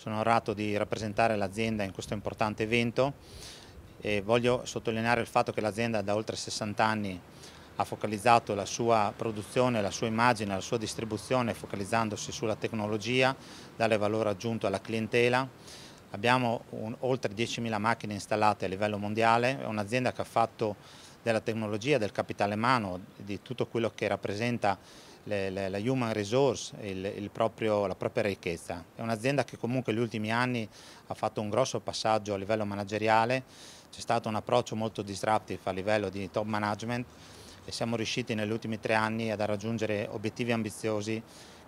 sono onorato di rappresentare l'azienda in questo importante evento e voglio sottolineare il fatto che l'azienda da oltre 60 anni ha focalizzato la sua produzione, la sua immagine, la sua distribuzione focalizzandosi sulla tecnologia, dare valore aggiunto alla clientela. Abbiamo un, oltre 10.000 macchine installate a livello mondiale, è un'azienda che ha fatto della tecnologia, del capitale umano, di tutto quello che rappresenta le, le, la human resource, il, il proprio, la propria ricchezza. È un'azienda che comunque negli ultimi anni ha fatto un grosso passaggio a livello manageriale, c'è stato un approccio molto disruptive a livello di top management e siamo riusciti negli ultimi tre anni ad raggiungere obiettivi ambiziosi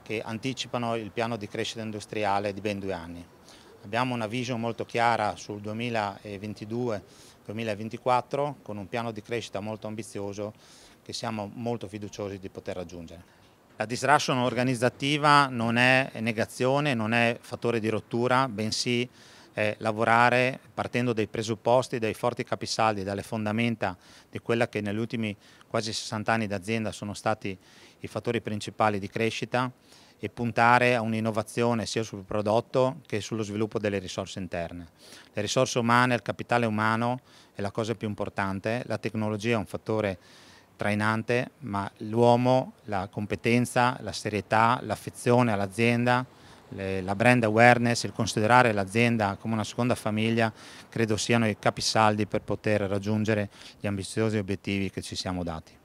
che anticipano il piano di crescita industriale di ben due anni. Abbiamo una vision molto chiara sul 2022-2024 con un piano di crescita molto ambizioso che siamo molto fiduciosi di poter raggiungere. La disruption organizzativa non è negazione, non è fattore di rottura, bensì è lavorare partendo dai presupposti, dai forti capisaldi, dalle fondamenta di quella che negli ultimi quasi 60 anni d'azienda sono stati i fattori principali di crescita e puntare a un'innovazione sia sul prodotto che sullo sviluppo delle risorse interne. Le risorse umane, il capitale umano è la cosa più importante, la tecnologia è un fattore trainante, ma l'uomo, la competenza, la serietà, l'affezione all'azienda, le, la brand awareness, il considerare l'azienda come una seconda famiglia, credo siano i capisaldi per poter raggiungere gli ambiziosi obiettivi che ci siamo dati.